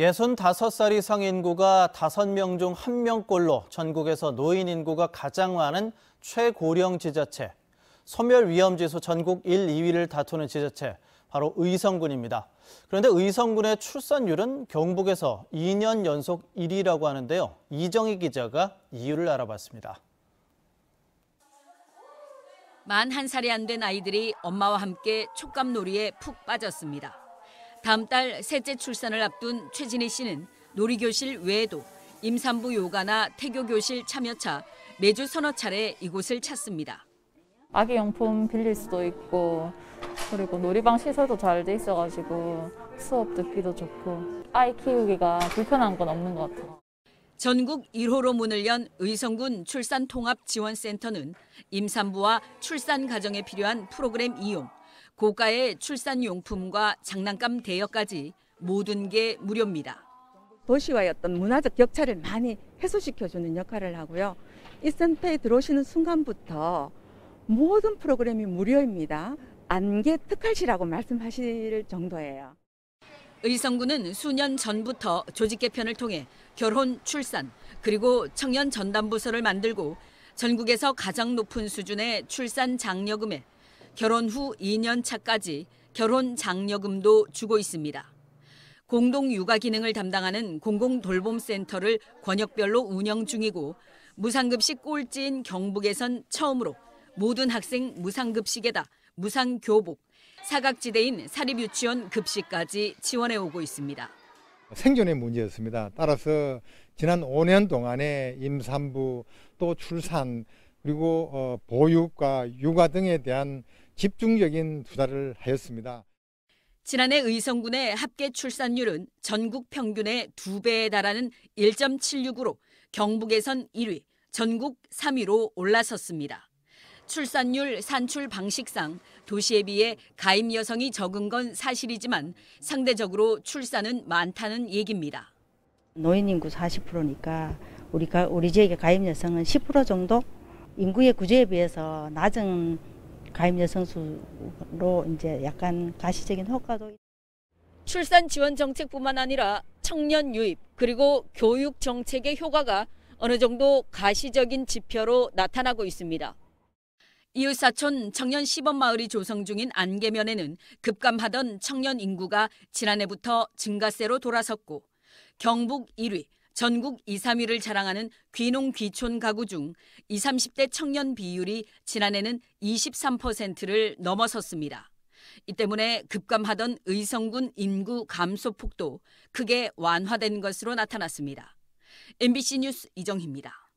65살 이상 인구가 5명 중 1명꼴로 전국에서 노인 인구가 가장 많은 최고령 지자체, 소멸 위험 지수 전국 1, 2위를 다투는 지자체, 바로 의성군입니다. 그런데 의성군의 출산율은 경북에서 2년 연속 1위라고 하는데요. 이정희 기자가 이유를 알아봤습니다. 만 한 살이안 된 아이들이 엄마와 함께 촉감놀이에 푹 빠졌습니다. 다음 달 셋째 출산을 앞둔 최진희 씨는 놀이교실 외에도 임산부 요가나 태교교실 참여차 매주 서너 차례 이곳을 찾습니다. 아기 용품 빌릴 수도 있고 그리고 놀이방 시설도 잘 돼 있어가지고 수업 듣기도 좋고 아이 키우기가 불편한 건 없는 것 같아요. 전국 1호로 문을 연 의성군 출산통합지원센터는 임산부와 출산 가정에 필요한 프로그램 이용, 고가의 출산용품과 장난감 대여까지 모든 게 무료입니다. 도시와의 어떤 문화적 격차를 많이 해소시켜주는 역할을 하고요. 이센페이 들어오시는 순간부터 모든 프로그램이 무료입니다. 안개 특할시라고 말씀하실 정도예요. 의성구는 수년 전부터 조직 개편을 통해 결혼, 출산, 그리고 청년 전담부서를 만들고 전국에서 가장 높은 수준의 출산 장려금에 결혼 후 2년 차까지 결혼 장려금도 주고 있습니다. 공동 육아 기능을 담당하는 공공 돌봄 센터를 권역별로 운영 중이고 무상급식 꼴찌인 경북에선 처음으로 모든 학생 무상급식에다 무상교복, 사각지대인 사립유치원 급식까지 지원해 오고 있습니다. 생존의 문제였습니다. 따라서 지난 5년 동안에 임산부 또 출산 그리고 어, 보육과 육아 등에 대한 집중적인 투자를 하였습니다. 지난해 의성군의 합계 출산율은 전국 평균의 2배에 달하는 1.76으로 경북에선 1위, 전국 3위로 올라섰습니다. 출산율 산출 방식상 도시에 비해 가임 여성이 적은 건 사실이지만 상대적으로 출산은 많다는 얘기입니다. 노인 인구 40%니까 우리가 우리 지역의 가임 여성은 10% 정도 인구의 구조에 비해서 낮은 가입 여성수로 이제 약간 가시적인 효과도 출산 지원 정책뿐만 아니라 청년 유입 그리고 교육 정책의 효과가 어느 정도 가시적인 지표로 나타나고 있습니다. 이웃 사촌 청년 시범 마을이 조성 중인 안개면에는 급감하던 청년 인구가 지난해부터 증가세로 돌아섰고 경북 1위, 전국 2, 3위를 자랑하는 귀농 귀촌 가구 중2 30대 청년 비율이 지난해는 23%를 넘어섰습니다. 이 때문에 급감하던 의성군 인구 감소 폭도 크게 완화된 것으로 나타났습니다. MBC 뉴스 이정희입니다.